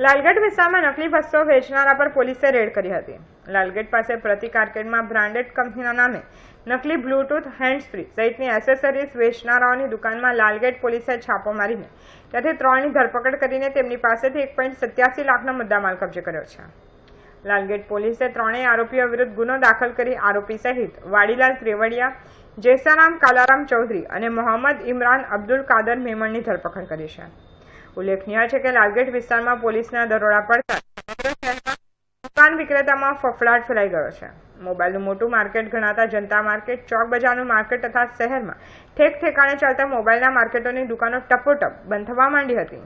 લાલગઢ વિસ્તારમાં નકલી બસો વેચનારા પર પોલીસે રેડ કરી હતી લાલગેટ પાસે પ્રતિ માર્કેટમાં બ્રાન્ડેડ કંપનીના નામે નકલી બ્લૂટૂથ ફ્રી સહિતની એસેસરીઝ વેચનારાઓની દુકાનમાં લાલગેટ પોલીસે છાપો મારીને ત્યાંથી ત્રણની ધરપકડ કરીને તેમની પાસેથી એક પોઈન્ટ સત્યાસી લાખનો મુદ્દામાલ કબજે કર્યો છે લાલગેટ પોલીસે ત્રણેય આરોપીઓ વિરુદ્ધ ગુનો દાખલ કરી આરોપી સહિત વાડીલાલ ત્રેવડિયા જેસારામ કાલારામ ચૌધરી અને મોહમ્મદ ઇમરાન અબ્દુલ કાદર મેમણની ધરપકડ કરી છે ઉલ્લેખનીય છે કે લાલગેટ વિસ્તારમાં પોલીસના દરોડા પડતા દુકાન વિક્રેતામાં ફફડાટ ફેલાઈ ગયો છે મોબાઈલનું મોટું માર્કેટ ગણાતા જનતા માર્કેટ ચોક બજારનું માર્કેટ તથા શહેરમાં ઠેક ઠેકાણે ચાલતા મોબાઈલના માર્કેટોની દુકાનો ટપોટપ બંધ થવા માંડી હતી